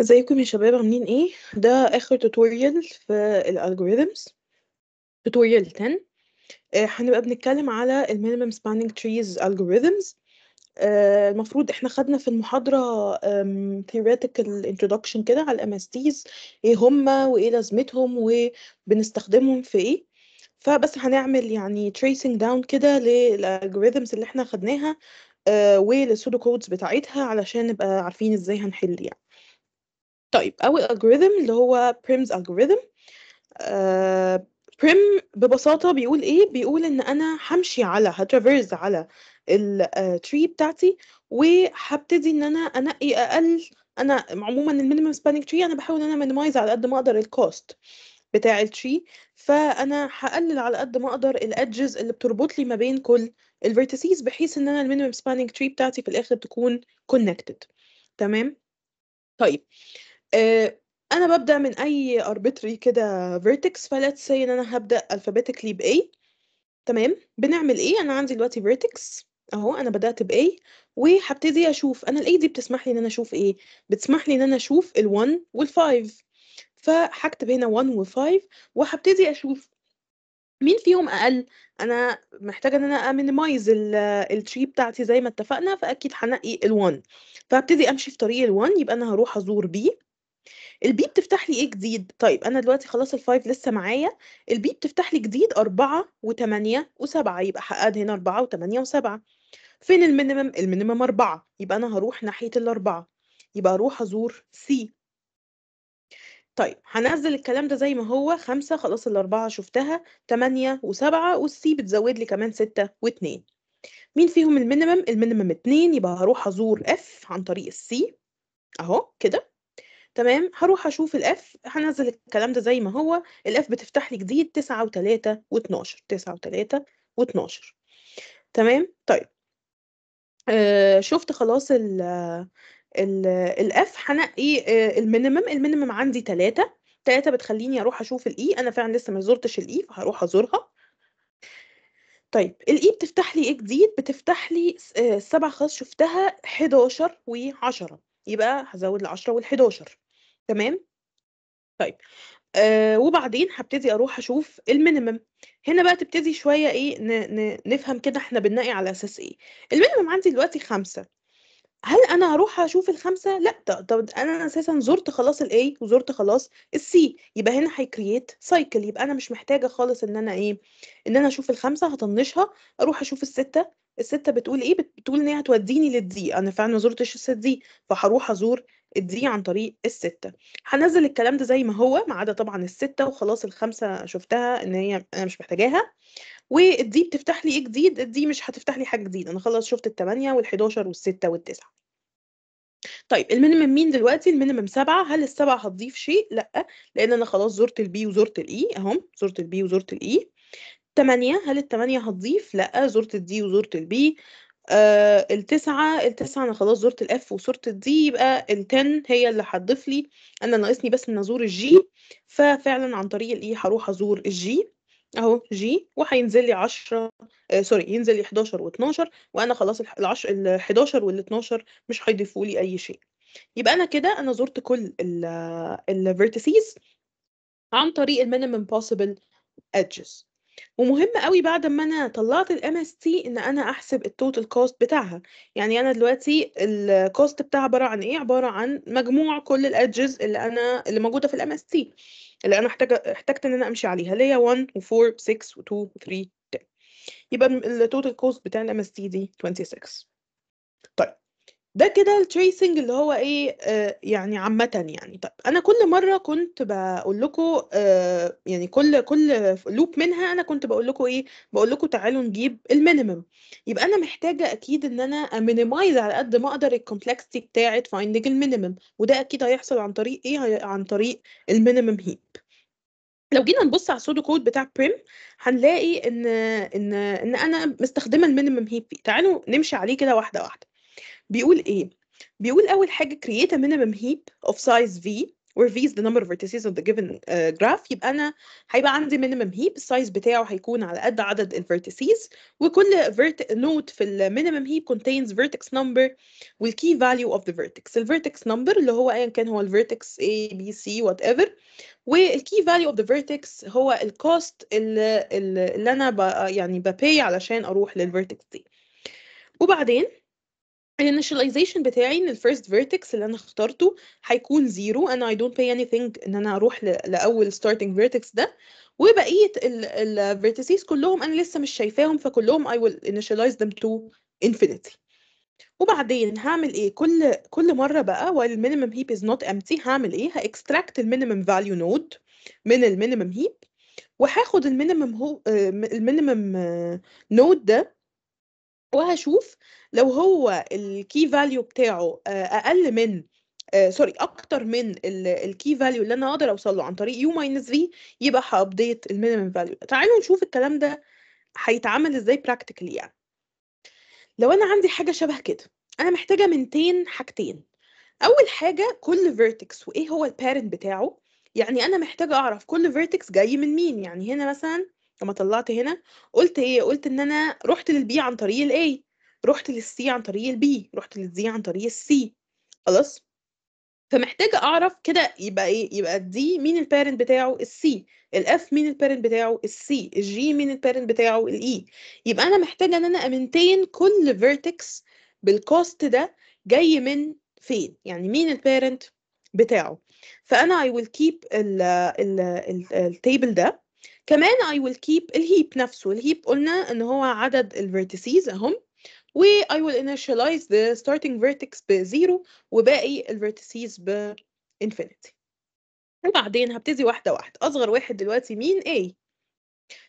ازيكم يا شباب عاملين ايه؟ ده آخر توتوريال في ال algorithms 10 آه، هنبقى بنتكلم على ال minimum spanning trees algorithms آه، المفروض احنا خدنا في المحاضرة ثيوريتيكال theoretical introduction كده على ال MSTs ايه هما وايه لازمتهم وبنستخدمهم في ايه فبس هنعمل يعني tracing down كده للالجوريثمز اللي احنا خدناها آه، والسودو كودز بتاعتها علشان نبقى عارفين ازاي هنحل يعني طيب أول algorithm اللي هو prim's algorithm آه، prim ببساطة بيقول إيه؟ بيقول إن أنا همشي على هترافيرز على التري آه، بتاعتي وهبتدي إن أنا أنقي أقل أنا عموما المينيمم سبانينج تري أنا بحاول إن أنا مينيمايز على قد ما أقدر الكوست بتاع التري فأنا هقلل على قد ما أقدر الأدجز اللي بتربط لي ما بين كل الفيرتيسيز بحيث إن أنا المينيمم سبانينج تري بتاعتي في الآخر تكون كونكتد تمام؟ طيب آه، أنا ببدا من أي اربيتري كده vertex فلات say إن أنا هابدأ alphabetically بA تمام، بنعمل إيه، أنا عندي دلوقتي vertex أهو أنا بدأت بA وهبتدي أشوف أنا الاي دي بتسمح لي إن أنا أشوف إيه، بتسمح لي إن أنا أشوف ال1 وال5 فهكتب هنا 1 و5 وهبتدي أشوف مين فيهم أقل، أنا محتاجة إن أنا امينيمايز التري بتاعتي زي ما اتفقنا فأكيد هنقي ال1 فهبتدي أمشي في طريق ال1 يبقى أنا هروح أزور B البي بتفتح لي إيه جديد طيب أنا دلوقتي خلاص الفايف لسه معايا البي بتفتح لي جديد أربعة و8 و7 يبقى هاقعد هنا أربعة و8 و7 فين المينيمم المينيمم أربعة يبقى أنا هروح ناحية الأربعة يبقى أروح أزور سي طيب هنزل الكلام ده زي ما هو خمسة خلاص الأربعة شفتها تمانية وسبعة والسي بتزود لي كمان ستة واتنين مين فيهم المينيمم؟ المينيمم اتنين يبقى هروح أزور اف عن طريق السي أهو كده تمام هروح أشوف الاف هنزل الكلام ده زي ما هو، الاف بتفتح لي جديد 9 و3 و12، 9 و3 و12 تمام، طيب آه شُفت خلاص ال ال الاف هنقي آه، المينيمم المينيمم عندي 3، 3 بتخلّيني أروح أشوف الاي e. أنا فعلًا لسه ما زُرتش الاي e، فهروح أزورها. طيب الاي e بتفتح لي إيه جديد، بتفتح لي آه، س آآ خلاص شُفتها 11 و10 يبقي هزود هازوّد ال10 وال11. تمام؟ طيب آه وبعدين هبتدي أروح أشوف المينيمم هنا بقى تبتدي شوية إيه، ن ن نفهم كده إحنا بننقي على أساس إيه. المينيمم عندي دلوقتي خمسة هل أنا اروح اشوف الخمسه لأ، طب أنا أساسًا زُرت خلاص الاي وزُرت خلاص السي يبقى هنا هيكرييت سايكل يبقى أنا مش محتاجة خالص إن أنا إيه، إن اشوف الخمسه هطنشها هاطنّشها، اشوف السته السته بتقول إيه، بتقول إن هي هتودّيني للدي أنا فعلًا ما زُرتش دي فهروح أزور الدي عن طريق الستة هنزل الكلام ده زي ما هو ما عدا طبعا الستة وخلاص الخمسة شفتها ان هي انا مش محتاجاها والدي بتفتح لي ايه جديد الدي مش هتفتح لي حاجة جديد انا خلاص شفت التمانية والحداشر والستة والتسعة طيب المينيمم مين دلوقتي المينيمم سبعة هل السبعة هتضيف شيء لا لان انا خلاص زرت البي وزرت الاي اهم زرت البي وزرت الاي 8 هل التمانية هتضيف؟ لا زرت الدي وزرت البي آه التسعه التسعه أنا خلاص زُرت الاف وزُرت الدي يبقي التن هي اللي هتضيف لي أنا ناقصني بس إن أزور الجي ففعلًا عن طريق الاي هروح أزور الجي أهو جي وهينزل لي 10 آه سوري ينزل لي 11 و12 وأنا خلاص الح العش ال11 وال12 مش هيضيفوا لي أي شيء. يبقى أنا كده أنا زُرت كل ال vertices عن طريق المينيمم possible edges. ومهم أوي بعد ما أنا طلّعت تي إن أنا أحسب التوتال كوست بتاعها، يعني أنا دلوقتي الكوست بتاعها عبارة عن إيه، عبارة عن مجموع كل الادجز اللي أنا اللي موجودة في تي اللي أنا احتاجة احتاجت إن أنا أمشي عليها اللي هي 1 و4 و6 و2 و3 و10 يبقى م الtotal cost بتاع الMST دي 26. ده كده التريسنج اللي هو إيه، آه، يعني عامةً يعني. طب أنا كل مرّة كنت بقول لكم آآ آه، يعني كل كل لوب منها أنا كنت بقول لكم إيه، بقول لكم تعالوا نجيب المينيمم يبقى أنا محتاجة أكيد إن أنا أminimize على قد ما أقدر الكومبلكسيتي بتاعة finding المينيمم وده أكيد هيحصل عن طريق إيه، عن طريق المينيمم heap. لو جينا نبُص على السودو code بتاع بريم هنلاقي إن إن إن أنا مستخدمة الminimum heap. تعالوا نمشي عليه كده واحدة واحدة. بيقول ايه بيقول اول حاجه create a minimum heap of size v where v is the number of vertices of the given uh, graph يبقى انا هيبقى عندي minimum heap size بتاعه هيكون على قد عدد vertices وكل vert node في ال minimum heap contains vertex number وال key value of the vertex ال vertex number اللي هو ايا كان هو ال vertex a b c whatever وال key value of the vertex هو ال cost اللي, اللي انا ب, يعني بباي علشان اروح vertex دي وبعدين الinitialization بتاعي إن الfirst vertex اللي أنا اخترته هيكون 0 أنا I don't pay anything إن أنا أروح ل- لأول starting vertex ده وبقية ال ال vertices كلهم أنا لسه مش شايفاهم فكلهم I will initialize them to infinity وبعدين هعمل إيه كل كل مرة بقى while minimum heap is not empty هعمل إيه هextract minimum value node من minimum heap وهاخد minimum هو minimum node ده وهشوف لو هو الكي فاليو بتاعه آه، اقل من سوري آه، اكتر من الكي فاليو اللي انا اقدر اوصل له عن طريق يو ماينس في يبقى هابديت المينيمم فاليو تعالوا نشوف الكلام ده هيتعمل ازاي براكتيكالي يعني لو انا عندي حاجه شبه كده انا محتاجه منتين حاجتين اول حاجه كل فيرتكس وايه هو البارنت بتاعه يعني انا محتاجه اعرف كل فيرتكس جاي من مين يعني هنا مثلا لمّا طلّعت هنا، قُلت إيه، قُلت إن أنا رُحت للبي عن طريق الاي رُحت للسي عن طريق البي رُحت للزي عن طريق السي خلاص؟ فمحتاجة أعرف كده يبقى إيه، يبقى الD مين الparent بتاعه؟ الC، الF مين الparent بتاعه؟ الC، الG مين الparent بتاعه؟ الE. يبقى أنا محتاجة إن أنا أمنتين كل vertex بالcost ده جاي من فين، يعني مين الparent بتاعه. فأنا I will keep ال ال ال الtable ده كمان I will keep الهيب نفسه الهيب قلنا ان هو عدد vertices اهم و I will initialize the starting vertex ب 0 وباقي vertices ب infinity وبعدين هبتدي واحدة واحدة أصغر واحد دلوقتي مين A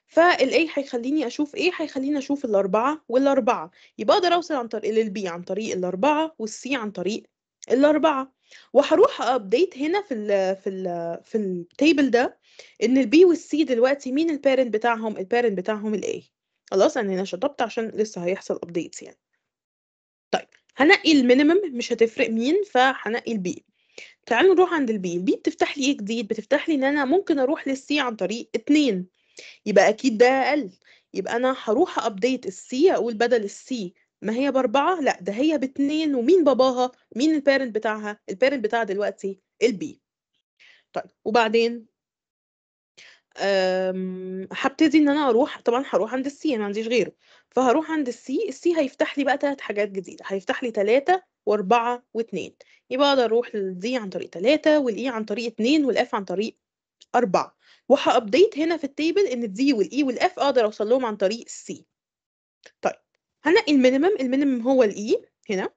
فال A هيخليني أشوف A هيخليني أشوف الأربعة والأربعة يبقى أقدر أوصل عن طريق لل B عن طريق الأربعة C عن طريق الأربعة وهروح update هنا في الـ في الـ في التيبل ده إن البي والسي دلوقتي مين البيرنت بتاعهم؟ البيرنت بتاعهم الاي خلاص أنا هنا شطبت عشان لسه هيحصل updates يعني. طيب هنقي المينيمم مش هتفرق مين فهنقي البي تعالوا نروح عند البي البي بتفتح لي إيه جديد؟ بتفتح لي إن أنا ممكن أروح للسي عن طريق اتنين يبقى أكيد ده أقل. يبقى أنا هروح أبديت السي أقول بدل السي ما هي باربعه لا ده هي باتنين ومين باباها مين البيرنت بتاعها البيرنت بتاعها دلوقتي البي طيب وبعدين هبتدي ان انا اروح طبعا هروح عند السي انا ما عنديش غيره فهروح عند السي السي هيفتح لي بقى ثلاث حاجات جديده هيفتح لي ثلاثه واربعه واثنين يبقى اقدر اروح للدي عن طريق ثلاثه والاي e عن طريق اثنين والاف عن طريق اربعه وهابديت هنا في التيبل ان الدي والاي e والاف اقدر اوصل لهم عن طريق السي طيب هنقي المينيمم المينيمم هو الاي e هنا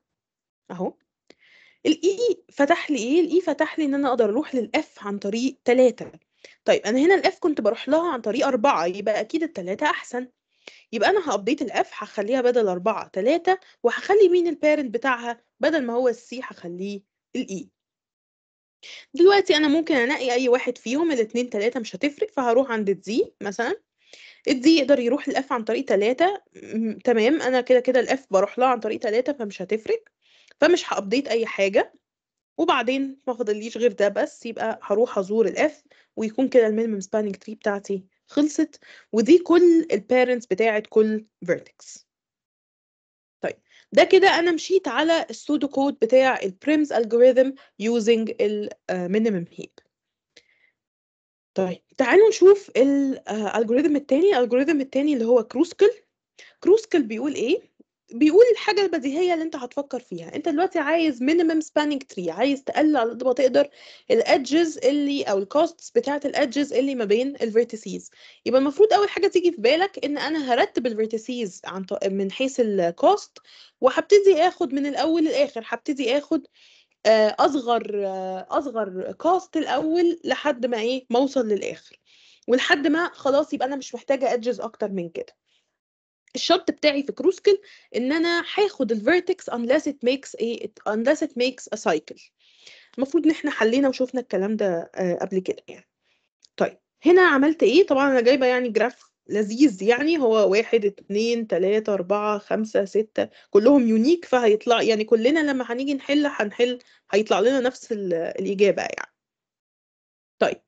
اهو الاي e فتح لي ايه الاي e فتح لي ان انا اقدر اروح للاف عن طريق 3 طيب انا هنا الاف كنت بروح لها عن طريق 4 يبقى اكيد التلاتة احسن يبقى انا هابديت الاف هخليها بدل 4 3 وهخلي مين البيرنت بتاعها بدل ما هو السي هخليه الاي دلوقتي انا ممكن انقي اي واحد فيهم الاتنين تلاتة مش هتفرق فهروح عند الزي مثلا الدي يقدر يروح للإف عن طريق تلاتة تمام، أنا كده، كده الإف بروح لها عن طريق تلاتة فمش هتفرق، فمش هابديت أي حاجة، وبعدين ما فاضليش غير ده بس، يبقى هروح أزور الإف ويكون كده minimum spanning tree بتاعتي خلصت، ودي كل parents بتاعة كل vertex. طيب ده كده أنا مشيت على الpseudo code بتاع الprims algorithm using آه، minimum heap. طيب تعالوا نشوف الالجوريثم آه، التاني، الالجوريثم التاني اللي هو كروسكل كروسكل بيقول إيه؟ بيقول الحاجة البديهية اللي أنت هتفكر فيها، أنت دلوقتي عايز minimum spanning tree عايز تقلل على قد ما تقدر الادجز اللي أو الكوستس بتاعة الادجز اللي ما بين الvertices، يبقى المفروض أول حاجة تيجي في بالك إن أنا هرتب الvertices عن من حيث الكوست وهبتدي آخد من الأول للآخر، هبتدي آخد آه، اصغر آه، اصغر كاست الاول لحد ما ايه ما اوصل للاخر ولحد ما خلاص يبقى انا مش محتاجه ادجز اكتر من كده الشرط بتاعي في كروسكل ان انا هاخد الفيرتكس unless it makes a unless it makes a cycle المفروض ان احنا حلينا وشوفنا الكلام ده آه، قبل كده يعني طيب هنا عملت ايه طبعا انا جايبه يعني جراف لذيذ يعني هو واحد اتنين تلاتة أربعة خمسة ستة كلهم يونيك فهيطلع يعني كلنا لما هنيجي نحل هنحل هيطلع لنا نفس الإجابة يعني طيب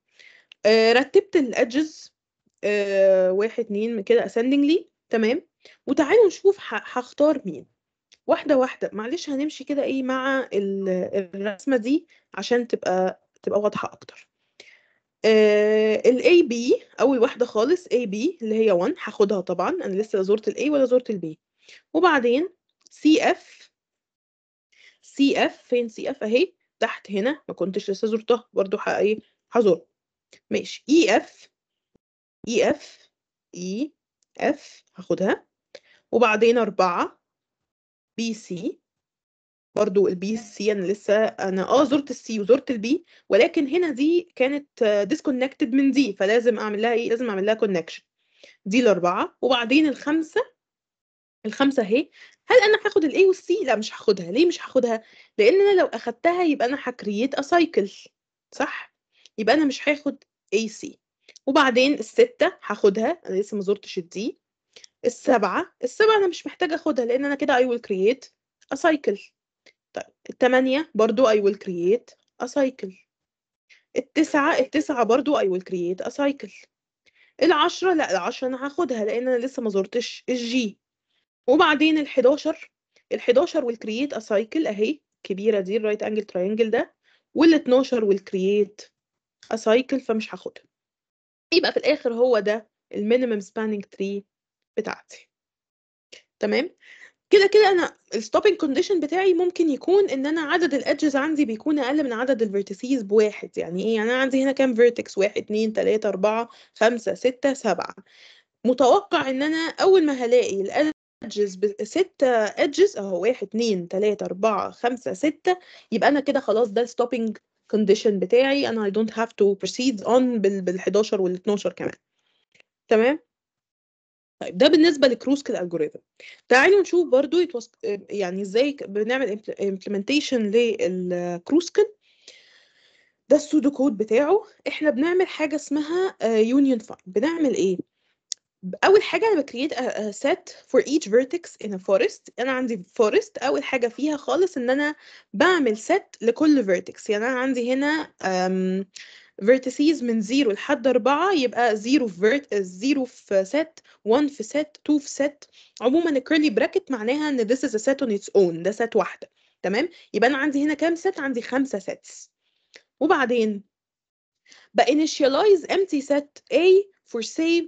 آه، رتبت الأدجز آه، واحد اتنين كده أسندنجلي تمام وتعالوا نشوف هختار مين واحدة واحدة معلش هنمشي كده ايه مع الرسمة دي عشان تبقى تبقى واضحة أكتر آه، الاي بي أول واحدة خالص AB اللي هي 1 هاخدها طبعًا، أنا لسه لا زُرت الA ولا زُرت البي وبعدين CF CF فين CF أهي، تحت هنا ما كنتش لسه زُرتها، برضه إيه، هزور ماشي، EF EF EF هاخدها، وبعدين 4 BC برضو البي سي انا لسه انا اه زرت السي وزرت البي ولكن هنا دي كانت ديسكونكتد من دي فلازم اعمل لها ايه لازم اعمل لها كونكشن دي الاربعه وبعدين الخمسه الخمسه اهي هل انا هاخد الاي والسي لا مش هاخدها ليه مش هاخدها لان انا لو اخدتها يبقى انا هكرييت ا سايكل صح يبقى انا مش هاخد اي سي وبعدين السته هاخدها انا لسه ما زرتش الدي السبعه السبعه انا مش محتاجه اخدها لان انا كده اي ويل كرييت ا سايكل طيب التمانية برضو I will create a cycle التسعة التسعة برضو I will create a cycle العشرة لأ العشرة أنا هاخدها لأن أنا لسه ما زرتش الجي وبعدين الحداشر الحداشر will create a cycle أهي كبيرة دي الرايت أنجل تراينجل ده والاتناشر will create a cycle فمش هاخدها يبقى في الآخر هو ده المينيمم سبانينج تري بتاعتي تمام كده، كده أنا الstopping condition بتاعي ممكن يكون إن أنا عدد الادجز عندي بيكون أقل من عدد الvertices بواحد يعني إيه، يعني أنا عندي هنا كام vertex واحد اتنين تلاته اربعه خمسه سته سبعه متوقع إن أنا أول ما هلاقي الادجز سته ادجز edges أهو واحد اتنين تلاته اربعه خمسه سته يبقى أنا كده خلاص ده الستوبنج condition بتاعي أنا I don't have to proceed on بال11 وال12 كمان. تمام؟ طيب ده بالنسبه لكروسكل الجوريثم تعالوا نشوف برضو يعني ازاي بنعمل امبلمنتيشن للكروسكال ده السودو كود بتاعه احنا بنعمل حاجه اسمها يونيون آه، فايند بنعمل ايه اول حاجه انا بكرييت سيت فور ايتش فيرتكس ان فورست انا عندي فورست اول حاجه فيها خالص ان انا بعمل سيت لكل فيرتكس يعني انا عندي هنا vertices من 0 لحد 4 يبقى 0 في vert 0 آه، في set 1 في set 2 في set عموما curly bracket معناها ان this is a set on its own ده set واحده تمام يبقى انا عندي هنا كام set عندي خمسه sets وبعدين ب initialize empty set A for save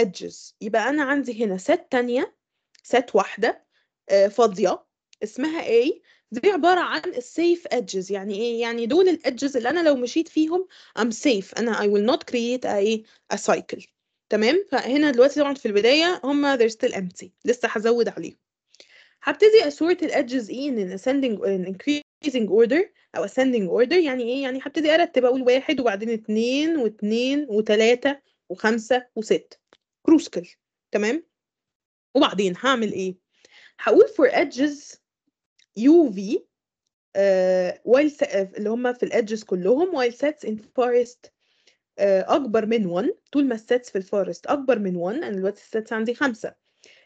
edges يبقى انا عندي هنا set تانية set واحده آه، فاضيه اسمها A دي عبارة عن السيف edges يعني إيه؟ يعني دول الادجز اللي أنا لو مشيت فيهم I'm safe أنا I will not create a إيه؟ a cycle تمام فهنا دلوقتي طبعا في البداية هما they're still empty لسه هزود عليهم هبتدي اسورت الادجز إيه ان ascending ان increasing order أو ascending order يعني إيه؟ يعني هبتدي أرتب أقول واحد وبعدين اتنين واتنين وتلاتة وخمسة وستة كروسكل تمام وبعدين هعمل إيه؟ هقول for edges آه، آه، يو في وايل اللي هم في الادجز كلهم وايل ساتس ان فورست اكبر من 1 طول ما الساتس في الفورست اكبر من 1 انا دلوقتي الساتس عندي 5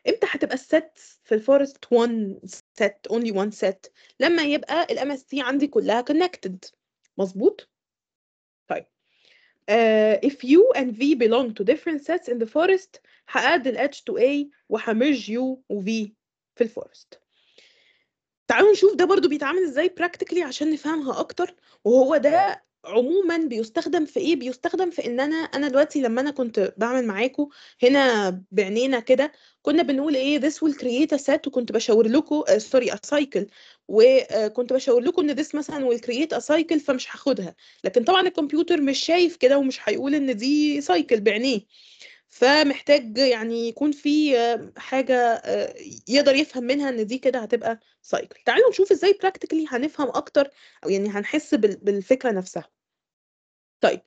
امتى هتبقى الساتس في الفورست 1 ست اونلي 1 ست لما يبقى الام اس تي عندي كلها كونكتد مظبوط طيب uh, if U and V belong to different sets in the forest هقعد ال H to A وهمرج U و V في الفورست تعالوا نشوف ده برضو بيتعامل ازاي براكتيكلي عشان نفهمها اكتر وهو ده عموما بيستخدم في ايه بيستخدم في ان انا انا دلوقتي لما انا كنت بعمل معاكم هنا بعنينا كده كنا بنقول ايه this will create a set وكنت بشاور لكم سوري uh, a cycle وكنت آه، بشاور لكم ان this مثلا will create a cycle فمش هاخدها لكن طبعا الكمبيوتر مش شايف كده ومش هيقول ان دي cycle بعينيه فمحتاج يعني يكون في آه، حاجة آه، يقدر يفهم منها ان دي كده هتبقى سايكل تعالوا نشوف ازاي براكتيكلي هنفهم اكتر او يعني هنحس بالفكرة نفسها طيب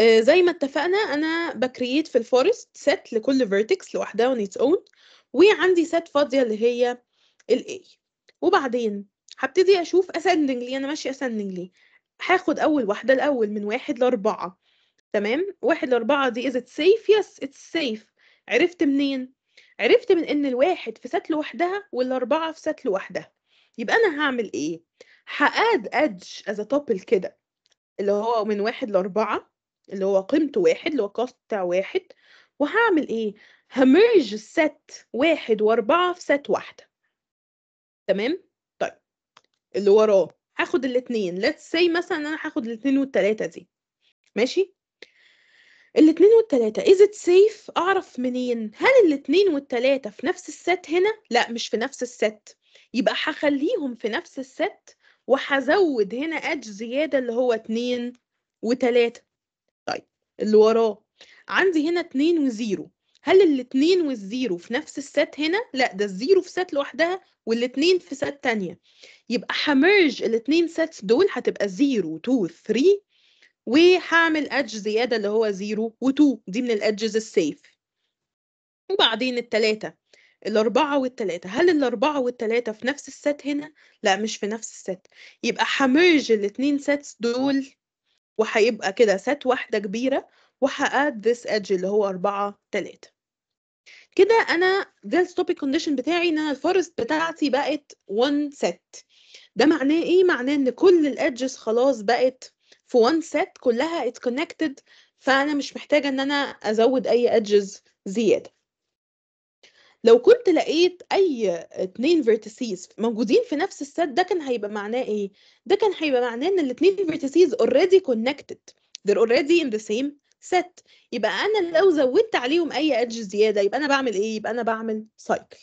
آه، زي ما اتفقنا انا بكرييت في الفورست سيت لكل فيرتكس لوحدها on its اون وعندي سيت فاضيه اللي هي الـ A وبعدين هبتدي اشوف اسندنج ليه انا ماشيه اسندنج ليه هاخد اول واحده الاول من واحد لاربعه تمام واحد لأربعة دي is it safe yes it's safe عرفت منين عرفت من ان الواحد في سات لوحدها والاربعه في سات لوحدها يبقى انا هعمل ايه هاد ادج از توبل كده اللي هو من واحد لاربعه اللي هو قيمته واحد اللي هو الكوست بتاع واحد وهعمل ايه هميرج سات واحد واربعه في سات واحده تمام طيب اللي وراه هاخد الاتنين let's say مثلا انا هاخد الاتنين والتلاته دي ماشي الاتنين والتلاتة is it safe أعرف منين هل الاتنين والتلاتة في نفس الست هنا لا مش في نفس الست يبقى هخليهم في نفس الست وهزود هنا أج زياده اللي هو اتنين وتلاته طيب اللي وراه عندي هنا اتنين وزيرو هل الاتنين والزيرو في نفس الست هنا؟ لا ده الزيرو في ست لوحدها والاتنين في ست تانية يبقى همرج الاتنين ست دول هتبقى زيرو تو ثري وهعمل ادج زياده اللي هو 0 و2 دي من الادجز السيف وبعدين الثلاثه الأربعة والتلاتة هل الأربعة والتلاتة في نفس الست هنا؟ لا مش في نفس الست يبقى حمرج الاتنين سيتس دول وهيبقى كده ست واحدة كبيرة وهاد this edge اللي هو أربعة تلاتة كده أنا ده الستوبيك كونديشن بتاعي إن أنا الفورست بتاعتي بقت one set ده معناه إيه؟ معناه إن كل الأدجز خلاص بقت في وان سيت كلها اتكونكتد فانا مش محتاجه ان انا ازود اي ادجز زياده لو كنت لقيت اي اتنين فيرتيسيز موجودين في نفس السيت ده كان هيبقى معناه ايه ده كان هيبقى معناه ان الاتنين فيرتيسيز already connected they're already in the same set يبقى انا لو زودت عليهم اي ادج زياده يبقى انا بعمل ايه يبقى انا بعمل سايكل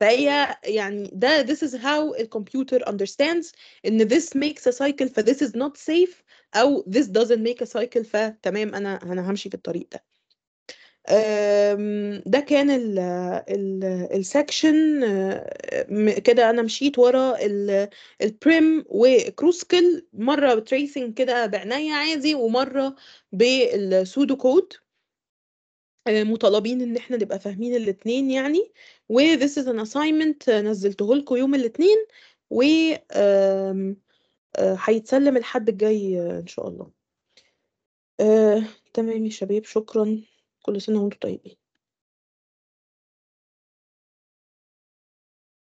فهي يعني ده this is how a computer understands ان this makes a cycle ف this is not safe او this doesn't make a cycle فتمام انا انا همشي في الطريق ده ده كان السكشن آه، كده انا مشيت ورا البريم وكروسكل مره tracing كده بعناية عادي ومره بالسودو كود آه، مطالبين ان احنا نبقى فاهمين الاثنين يعني و this is an assignment نزلته لكم يوم الاثنين و آه، هيتسلّم الحد الجاي إن شاء الله. آآ آه، تمام يا شباب، شكرًا، كل سَنة وأنتم طيبين.